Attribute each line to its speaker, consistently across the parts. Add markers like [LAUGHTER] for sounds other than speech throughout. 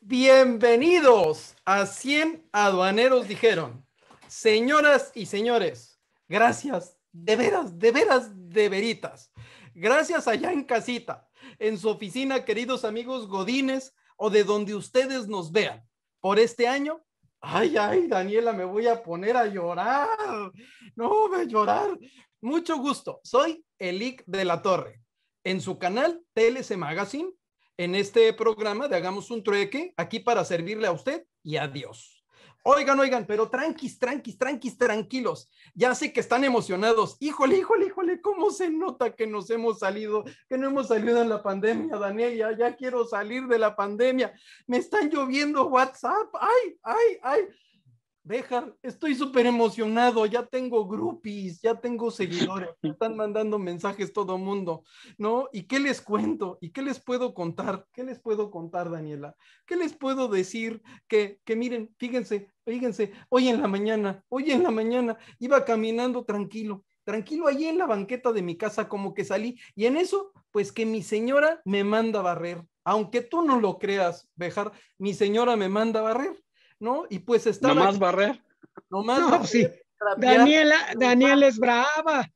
Speaker 1: Bienvenidos a 100 aduaneros, dijeron. Señoras y señores, gracias, de veras, de veras, de veritas. Gracias allá en casita, en su oficina, queridos amigos Godines, o de donde ustedes nos vean. Por este año Ay, ay, Daniela, me voy a poner a llorar. No, voy a llorar. Mucho gusto. Soy Elic de la Torre. En su canal TLC Magazine en este programa de Hagamos un Trueque, aquí para servirle a usted y a Dios. Oigan, oigan, pero tranquis, tranquis, tranquis, tranquilos. Ya sé que están emocionados. Híjole, híjole, híjole, cómo se nota que nos hemos salido, que no hemos salido en la pandemia, Daniel. Ya, quiero salir de la pandemia. Me están lloviendo WhatsApp. Ay, ay, ay. Bejar, estoy súper emocionado, ya tengo groupies, ya tengo seguidores, están [LAUGHS] mandando mensajes todo mundo, ¿no? ¿Y qué les cuento? ¿Y qué les puedo contar? ¿Qué les puedo contar, Daniela? ¿Qué les puedo decir? Que, que miren, fíjense, fíjense, hoy en la mañana, hoy en la mañana, iba caminando tranquilo, tranquilo ahí en la banqueta de mi casa, como que salí, y en eso, pues que mi señora me manda barrer, aunque tú no lo creas, Bejar, mi señora me manda barrer ¿no? Y pues estaba. Nomás más barrer. no, pues sí. Daniela, Daniel es brava.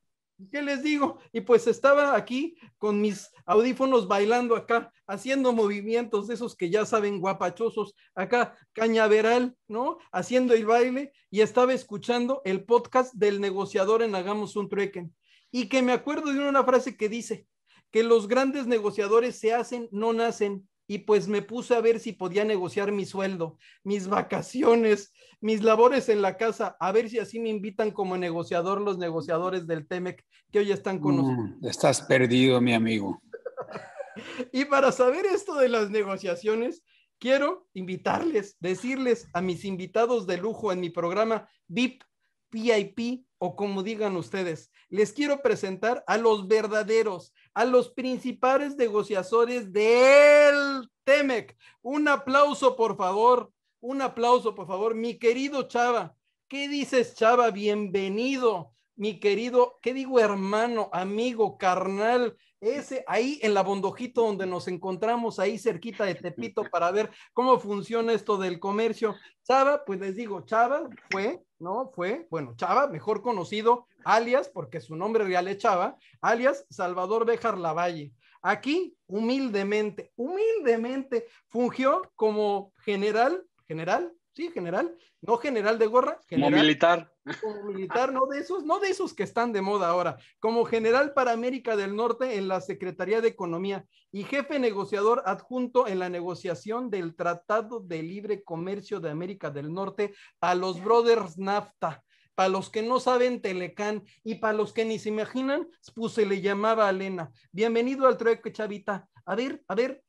Speaker 1: ¿Qué les digo? Y pues estaba aquí con mis audífonos bailando acá, haciendo movimientos de esos que ya saben guapachosos, acá cañaveral, ¿no? Haciendo el baile y estaba escuchando el podcast del negociador en Hagamos un Truequen. Y que me acuerdo de una frase que dice que los grandes negociadores se hacen, no nacen y pues me puse a ver si podía negociar mi sueldo, mis vacaciones, mis labores en la casa, a ver si así me invitan como negociador los negociadores del TEMEC que hoy están con nosotros. Mm, estás perdido, mi amigo. [LAUGHS] y para saber esto de las negociaciones, quiero invitarles, decirles a mis invitados de lujo en mi programa VIP PIP o como digan ustedes. Les quiero presentar a los verdaderos, a los principales negociadores del TEMEC. Un aplauso, por favor. Un aplauso, por favor. Mi querido Chava, ¿qué dices, Chava? Bienvenido. Mi querido, ¿qué digo, hermano, amigo, carnal? Ese ahí en la bondojito donde nos encontramos, ahí cerquita de Tepito, para ver cómo funciona esto del comercio. Chava, pues les digo, Chava fue ¿no? Fue, bueno, Chava, mejor conocido, alias, porque su nombre real es Chava, alias Salvador Bejar Lavalle. Aquí, humildemente, humildemente, fungió como general, general, sí, general, no general de gorra, general. Como militar. Como militar, no de esos, no de esos que están de moda ahora, como general para América del Norte en la Secretaría de Economía y jefe negociador adjunto en la negociación del Tratado de Libre Comercio de América del Norte a los Brothers NAFTA. Para los que no saben, Telecán, y para los que ni se imaginan, pues se le llamaba Elena. Bienvenido al trueque, Chavita. A ver, a ver,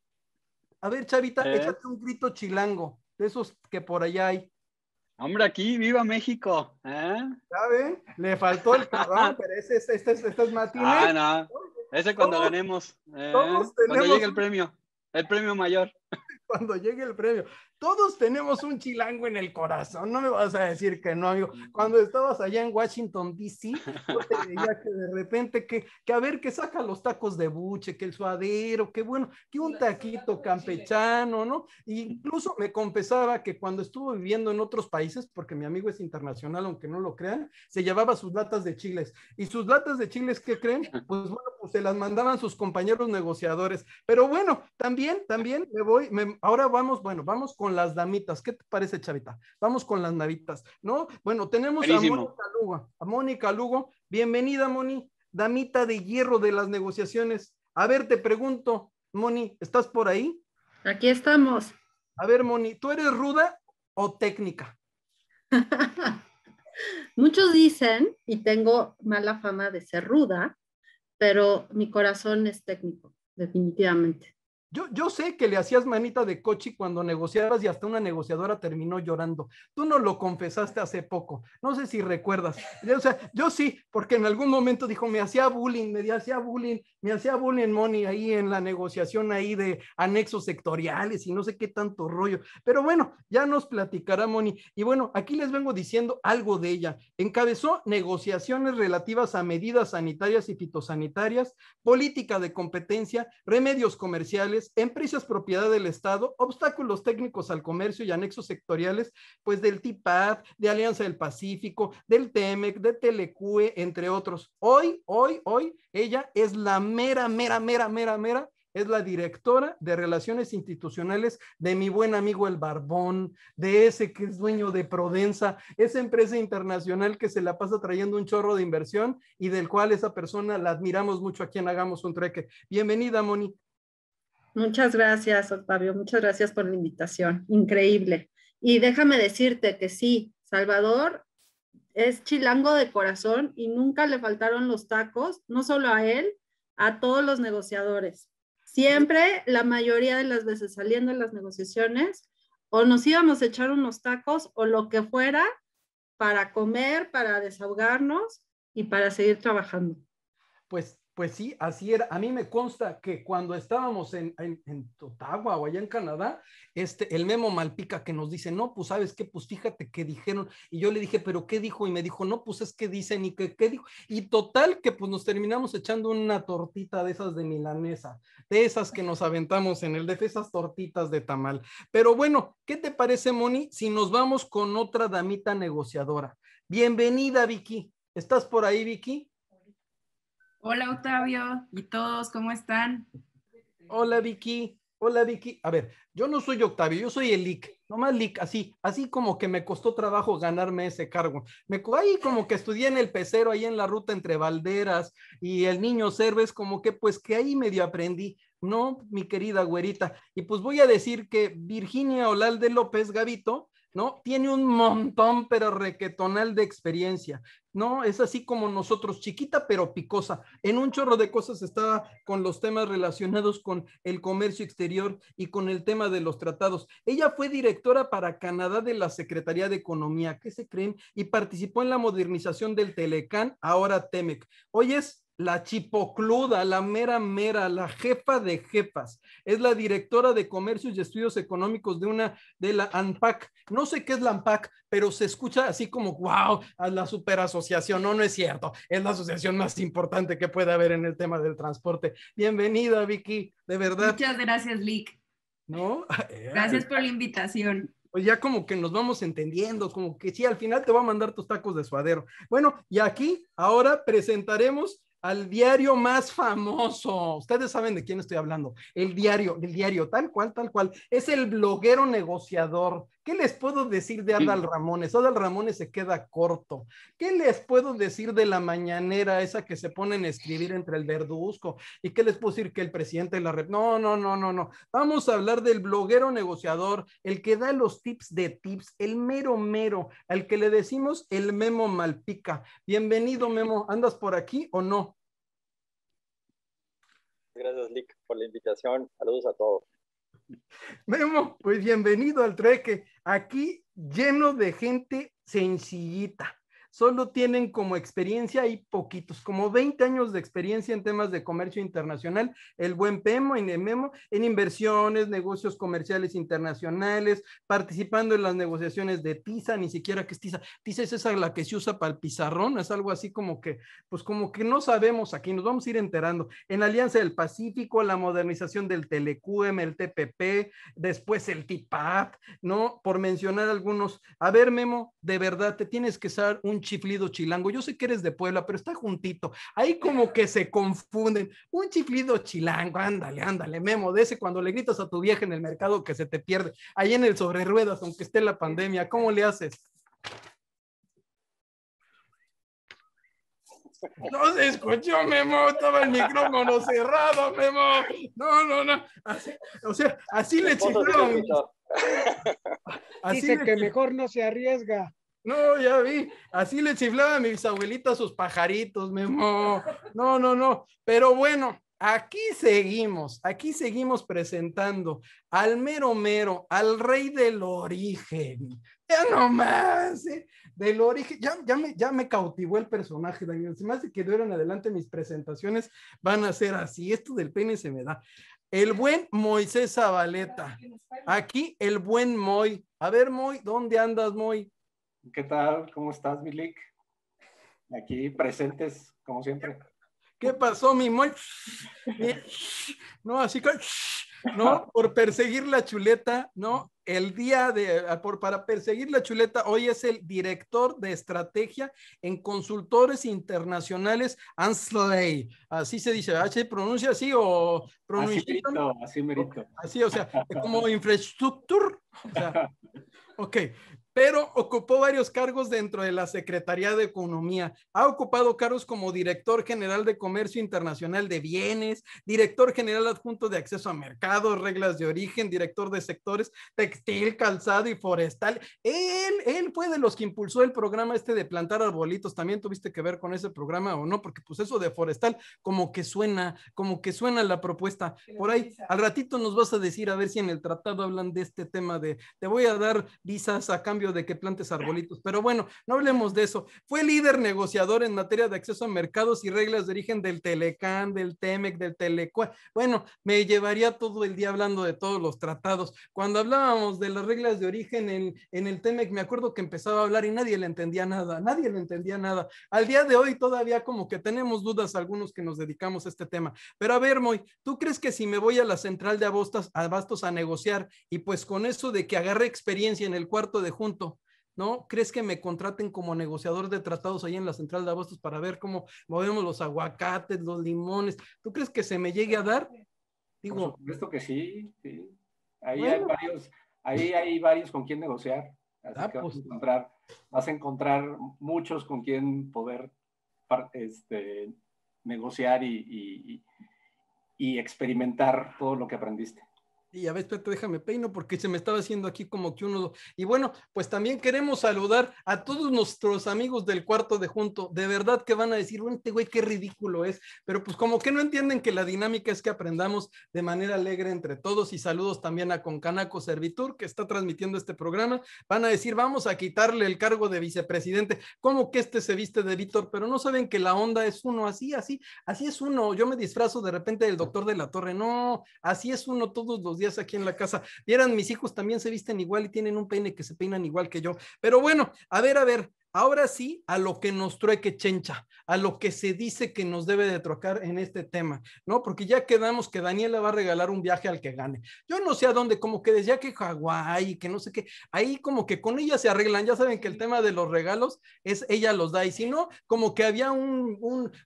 Speaker 1: a ver, Chavita, ¿Eh? échate un grito chilango, de esos que por allá hay. Hombre, aquí, viva México. ¿eh? ¿Sabe? Le faltó el cabrón, [LAUGHS] pero ese, este, es Matías. Ah, no. Ese cuando ganemos. Eh, cuando llegue el premio el premio mayor. [LAUGHS] Cuando llegue el premio. Todos tenemos un chilango en el corazón, no me vas a decir que no, amigo. Mm. Cuando estabas allá en Washington, D.C., yo te veía que de repente que, que a ver, que saca los tacos de buche, que el suadero, que bueno, que un taquito campechano, ¿no? E incluso me confesaba que cuando estuvo viviendo en otros países, porque mi amigo es internacional, aunque no lo crean, se llevaba sus latas de chiles. ¿Y sus latas de chiles qué creen? Pues bueno, pues, se las mandaban sus compañeros negociadores. Pero bueno, también, también me voy, ahora vamos, bueno, vamos con las damitas. ¿Qué te parece, Chavita? Vamos con las navitas, ¿no? Bueno, tenemos a Mónica Lugo, a Mónica Lugo. Bienvenida, Moni, damita de hierro de las negociaciones. A ver, te pregunto, Moni, ¿estás por ahí? Aquí estamos. A ver, Moni, ¿tú eres ruda o técnica? [LAUGHS] Muchos dicen, y tengo mala fama de ser ruda, pero mi corazón es técnico, definitivamente. Yo, sé que le hacías manita de coche cuando negociabas y hasta una negociadora terminó llorando. Tú no lo confesaste hace poco. No sé si recuerdas. O sea, yo sí, porque en algún momento dijo, me hacía bullying, me hacía bullying, me hacía bullying Moni, ahí en la negociación ahí de anexos sectoriales y no sé qué tanto rollo. Pero bueno, ya nos platicará Moni. Y bueno, aquí les vengo diciendo algo de ella. Encabezó negociaciones relativas a medidas sanitarias y fitosanitarias, política de competencia, remedios comerciales, empresas propiedad del Estado, obstáculos técnicos al comercio y anexos sectoriales, pues del TIPAD, de Alianza del Pacífico, del TEMEC, de Telecue, entre otros. Hoy, hoy, hoy, ella es la mera, mera, mera, mera, mera es la directora de relaciones institucionales de mi buen amigo el Barbón, de ese que es dueño de Prodensa, esa empresa internacional que se la pasa trayendo un chorro de inversión y del cual esa persona la admiramos mucho a quien Hagamos un Treque. Bienvenida, Moni. Muchas gracias, Octavio. Muchas gracias por la invitación. Increíble. Y déjame decirte que sí, Salvador es chilango de corazón y nunca le faltaron los tacos, no solo a él, a todos los negociadores. Siempre, la mayoría de las veces saliendo en las negociaciones, o nos íbamos a echar unos tacos o lo que fuera para comer, para desahogarnos y para seguir trabajando. Pues pues sí, así era. A mí me consta que cuando estábamos en, en, o allá en Canadá, este, el Memo Malpica que nos dice, no, pues sabes qué, pues fíjate que dijeron. Y yo le dije, pero ¿qué dijo? Y me dijo, no, pues es que dicen y que qué dijo. Y total que pues nos terminamos echando una tortita de esas de milanesa, de esas que nos aventamos en el de esas tortitas de tamal. Pero bueno, ¿qué te parece, Moni, si nos vamos con otra damita negociadora? Bienvenida, Vicky. ¿Estás por ahí, Vicky? Hola Octavio y todos, ¿cómo están? Hola Vicky, hola Vicky. A ver, yo no soy Octavio, yo soy el IC, nomás LIC, así, así como que me costó trabajo ganarme ese cargo. Me, ahí como que estudié en el pecero, ahí en la ruta entre Valderas y el niño Cerves, como que pues que ahí medio aprendí. No, mi querida güerita. Y pues voy a decir que Virginia Olalde López Gavito, ¿no? Tiene un montón, pero requetonal de experiencia. ¿no? Es así como nosotros, chiquita pero picosa. En un chorro de cosas estaba con los temas relacionados con el comercio exterior y con el tema de los tratados. Ella fue directora para Canadá de la Secretaría de Economía, ¿qué se creen? Y participó en la modernización del Telecán, ahora Temec. Hoy es la chipocluda, la mera mera, la jefa de jefas. Es la directora de comercios y estudios económicos de una de la ANPAC. No sé qué es la ANPAC, pero se escucha así como, wow, a la super asociación. No, no es cierto. Es la asociación más importante que puede haber en el tema del transporte. Bienvenida, Vicky, de verdad. Muchas gracias, Lick. ¿No? [LAUGHS] Eh, gracias eh. por la invitación pues ya como que nos vamos entendiendo, como que sí, al final te va a mandar tus tacos de suadero. Bueno, y aquí ahora presentaremos al diario más famoso. Ustedes saben de quién estoy hablando. El diario, el diario, tal cual, tal cual. Es el bloguero negociador ¿Qué les puedo decir de Adal Ramones? Adal Ramones se queda corto. ¿Qué les puedo decir de la mañanera esa que se ponen a escribir entre el verduzco? ¿Y qué les puedo decir que el presidente de la red? No, no, no, no, no. Vamos a hablar del bloguero negociador, el que da los tips de tips, el mero mero, al que le decimos el Memo Malpica. Bienvenido, Memo. ¿Andas por aquí o no? Gracias, Lick, por la invitación. Saludos a todos. Memo, pues bienvenido al treque, Aquí lleno de gente sencillita solo tienen como experiencia y poquitos, como 20 años de experiencia en temas de comercio internacional, el buen PEMO, y el MEMO, en inversiones, negocios comerciales internacionales, participando en las negociaciones de TISA, ni siquiera que es TISA. TISA es esa la que se usa para el pizarrón, es algo así como que, pues como que no sabemos aquí, nos vamos a ir enterando. En Alianza del Pacífico, la modernización del TeleQM, el TPP, después el TIPAT ¿no? Por mencionar algunos. A ver, Memo, de verdad, te tienes que ser un chiflido chilango. Yo sé que eres de Puebla, pero está juntito. Ahí como que se confunden. Un chiflido chilango, ándale, ándale, Memo, de ese cuando le gritas a tu vieja en el mercado que se te pierde. Ahí en el sobre ruedas, aunque esté la pandemia, ¿cómo le haces? No se escuchó, Memo, estaba el micrófono cerrado, Memo. No, no, no. o sea, así le chiflaron. Dice que mejor no se arriesga. No, ya vi. Así le chiflaba a mis abuelitas sus pajaritos, Memo. No, no, no. Pero bueno, aquí seguimos, aquí seguimos presentando al mero mero, al rey del origen. Ya nomás, ¿eh? del origen, ya, ya, me, ya me cautivó el personaje, Daniel. si me hace que adelante mis presentaciones van a ser así. Esto del pene se me da. El buen Moisés Zabaleta. Aquí el buen Moy. A ver, Moy, ¿dónde andas, Moy? ¿Qué tal? ¿Cómo estás, Milik? Aquí presentes, como siempre. ¿Qué pasó, mi No, así que, no, por perseguir la chuleta, no, el día de, ah, por, para perseguir la chuleta, hoy es el director de estrategia en consultores internacionales, Ansley, así se dice, ¿ah, ¿se pronuncia así o pronuncia? Así merito, así Así, o sea, como infraestructura, o [LAUGHS] ok, pero ocupó varios cargos dentro de la Secretaría de Economía. Ha ocupado cargos como director general de Comercio Internacional de Bienes, director general adjunto de Acceso a Mercados, Reglas de Origen, director de sectores textil, calzado y forestal. Él, él fue de los que impulsó el programa este de plantar arbolitos. También tuviste que ver con ese programa o no, porque pues eso de forestal como que suena, como que suena la propuesta. Por ahí, al ratito nos vas a decir a ver si en el tratado hablan de este tema de te voy a dar visas a cambio de que plantes arbolitos. Pero bueno, no hablemos de eso. Fue líder negociador en materia de acceso a mercados y reglas de origen del Telecán, del Temec, del Telecua. Bueno, me llevaría todo el día hablando de todos los tratados. Cuando hablábamos de las reglas de origen en, el Temec, me acuerdo que empezaba a hablar y nadie le entendía nada, nadie le entendía nada. Al día de hoy todavía como que tenemos dudas algunos que nos dedicamos a este tema. Pero a ver, Moy, ¿tú crees que si me voy a la central de Abastos, Abastos a negociar y pues con eso de que agarre experiencia en el cuarto de junio, ¿no? ¿Crees que me contraten como negociador de tratados ahí en la central de abastos para ver cómo movemos los aguacates, los limones? ¿Tú crees que se me llegue a dar? Digo, Por supuesto que sí, sí. Ahí hay varios, ahí hay varios con quien negociar. Así ah, que vas, a pues. encontrar, vas a encontrar muchos con quien poder este, negociar y experimentar todo lo que aprendiste. Y a ver, espérate, déjame peino porque se me estaba haciendo aquí como que uno. Y bueno, pues también queremos saludar a todos nuestros amigos del cuarto de junto. De verdad que van a decir, bueno, este güey, qué ridículo es. Pero pues como que no entienden que la dinámica es que aprendamos de manera alegre entre todos. Y saludos también a Concanaco Servitur, que está transmitiendo este programa. Van a decir, vamos a quitarle el cargo de vicepresidente. cómo que este se viste de Víctor? Pero no saben que la onda es uno así, así, así es uno. Yo me disfrazo de repente del doctor de la torre. No, así es uno todos los días días aquí en la casa. eran mis hijos también se visten igual y tienen un peine que se peinan igual que yo. Pero bueno, a ver, a ver, Ahora sí, a lo que nos trueque chencha, a lo que se dice que nos debe de trocar en este tema, ¿no? Porque ya quedamos que Daniela va a regalar un viaje al que gane. Yo no sé a dónde, como que ya que Hawái, que no sé qué, ahí como que con ella se arreglan, ya saben que el tema de los regalos es ella los da, y si no, como que había un,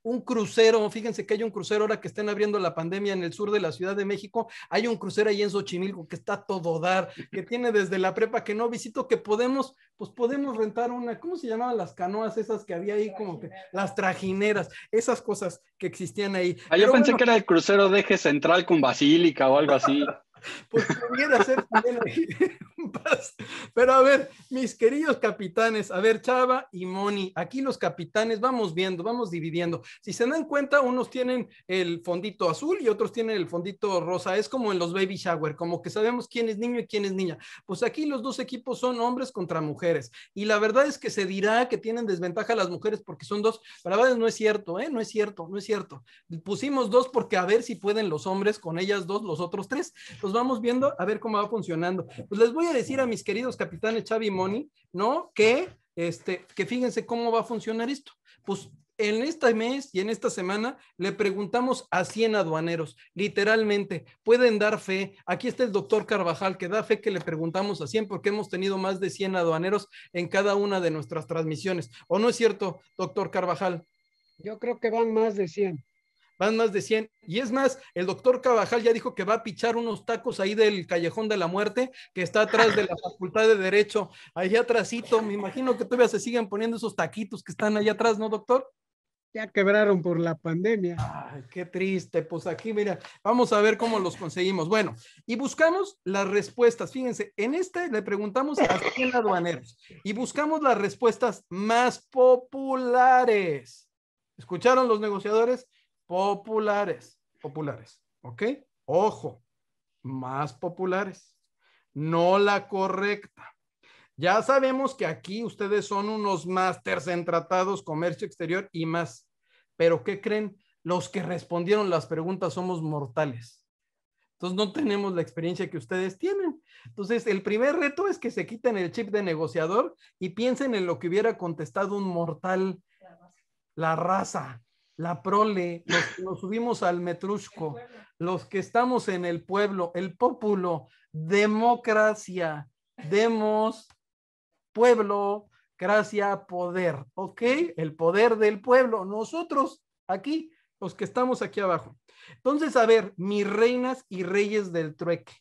Speaker 1: un, crucero, fíjense que hay un crucero ahora que están abriendo la pandemia en el sur de la Ciudad de México, hay un crucero ahí en Xochimilco que está todo dar, que tiene desde la prepa que no visito, que podemos pues podemos rentar una, ¿cómo se llamaban las canoas esas que había ahí como que las trajineras, esas cosas que existían ahí? Ah, yo pensé que era el crucero de eje central con basílica o algo así. [LAUGHS] pues pudiera ser también pero a ver, mis queridos capitanes, a ver, Chava y Moni, aquí los capitanes, vamos viendo, vamos dividiendo. Si se dan cuenta, unos tienen el fondito azul y otros tienen el fondito rosa. Es como en los baby shower, como que sabemos quién es niño y quién es niña. Pues aquí los dos equipos son hombres contra mujeres. Y la verdad es que se dirá que tienen desventaja las mujeres porque son dos, pero la no es cierto, ¿eh? No es cierto, no es cierto. Pusimos dos porque a ver si pueden los hombres con ellas dos, los otros tres. Los pues vamos viendo a ver cómo va funcionando. Pues les voy a decir a mis queridos capitanes Xavi Moni, ¿no? Que, este, que fíjense cómo va a funcionar esto. Pues en este mes y en esta semana le preguntamos a 100 aduaneros, literalmente, pueden dar fe. Aquí está el doctor Carvajal que da fe que le preguntamos a 100 porque hemos tenido más de 100 aduaneros en cada una de nuestras transmisiones. ¿O no es cierto, doctor Carvajal? Yo creo que van más de 100 van más de 100. Y es más, el doctor Cabajal ya dijo que va a pichar unos tacos ahí del Callejón de la Muerte, que está atrás de la [LAUGHS] Facultad de Derecho, allá atrásito. Me imagino que todavía se siguen poniendo esos taquitos que están allá atrás, ¿no, doctor? Ya quebraron por la pandemia. Ay, qué triste. Pues aquí, mira, vamos a ver cómo los conseguimos. Bueno, y buscamos las respuestas. Fíjense, en este le preguntamos a 100 aduaneros y buscamos las respuestas más populares. ¿Escucharon los negociadores? populares, populares, ¿ok? Ojo, más populares, no la correcta. Ya sabemos que aquí ustedes son unos masters en tratados, comercio exterior y más, pero ¿qué creen? Los que respondieron las preguntas somos mortales. Entonces no tenemos la experiencia que ustedes tienen. Entonces el primer reto es que se quiten el chip de negociador y piensen en lo que hubiera contestado un mortal, La raza la prole, los que nos subimos al metrusco, los que estamos en el pueblo, el pópulo, democracia, demos, pueblo, gracia, poder, ¿ok? El poder del pueblo, nosotros aquí, los que estamos aquí abajo. Entonces, a ver, mis reinas y reyes del trueque,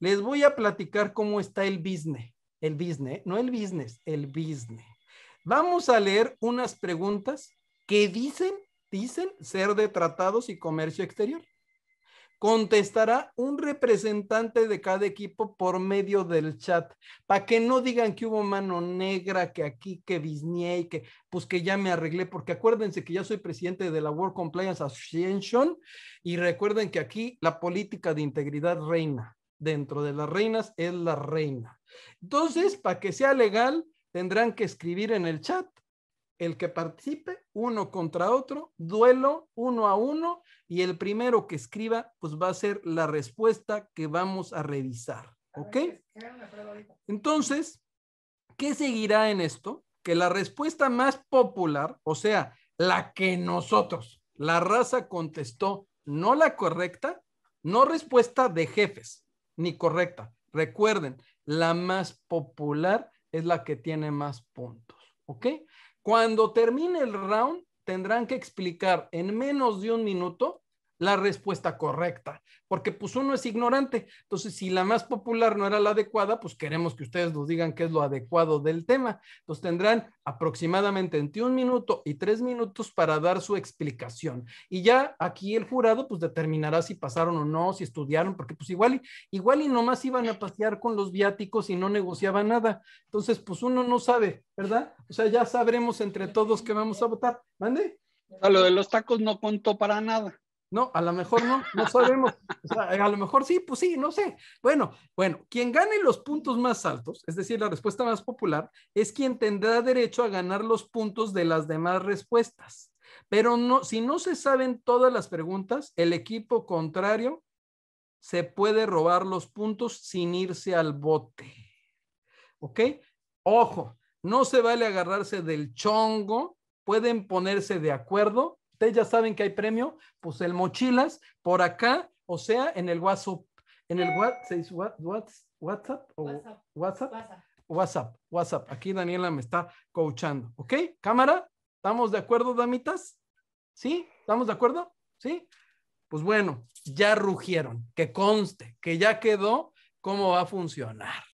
Speaker 1: les voy a platicar cómo está el business, el business, no el business, el business. Vamos a leer unas preguntas que dicen dicen ser de tratados y comercio exterior. Contestará un representante de cada equipo por medio del chat, para que no digan que hubo mano negra, que aquí, que bisnié y que pues que ya me arreglé, porque acuérdense que ya soy presidente de la World Compliance Association y recuerden que aquí la política de integridad reina. Dentro de las reinas es la reina. Entonces, para que sea legal, tendrán que escribir en el chat el que participe uno contra otro, duelo uno a uno, y el primero que escriba, pues va a ser la respuesta que vamos a revisar. ¿Ok? Entonces, ¿qué seguirá en esto? Que la respuesta más popular, o sea, la que nosotros, la raza contestó, no la correcta, no respuesta de jefes, ni correcta. Recuerden, la más popular es la que tiene más puntos. ¿Ok? Cuando termine el round, tendrán que explicar en menos de un minuto la respuesta correcta, porque pues uno es ignorante. Entonces, si la más popular no era la adecuada, pues queremos que ustedes nos digan qué es lo adecuado del tema. Entonces, tendrán aproximadamente entre un minuto y tres minutos para dar su explicación. Y ya aquí el jurado pues determinará si pasaron o no, si estudiaron, porque pues igual, igual y nomás iban a pasear con los viáticos y no negociaban nada. Entonces, pues uno no sabe, ¿verdad? O sea, ya sabremos entre todos que vamos a votar. ¿Mande? A lo de los tacos no contó para nada. No, a lo mejor no, no sabemos. a lo mejor sí, pues sí, no sé. Bueno, bueno, quien gane los puntos más altos, es decir, la respuesta más popular, es quien tendrá derecho a ganar los puntos de las demás respuestas. Pero no, si no se saben todas las preguntas, el equipo contrario se puede robar los puntos sin irse al bote. ¿Ok? Ojo, no se vale agarrarse del chongo, pueden ponerse de acuerdo Ustedes ya saben que hay premio, pues el mochilas por acá, o sea, en el WhatsApp, en el whatsapp WhatsApp, o WhatsApp, WhatsApp, WhatsApp, WhatsApp. Aquí Daniela me está coachando, ¿ok? Cámara, ¿estamos de acuerdo, damitas? ¿Sí? ¿Estamos de acuerdo? ¿Sí? Pues bueno, ya rugieron, que conste, que ya quedó cómo va a funcionar.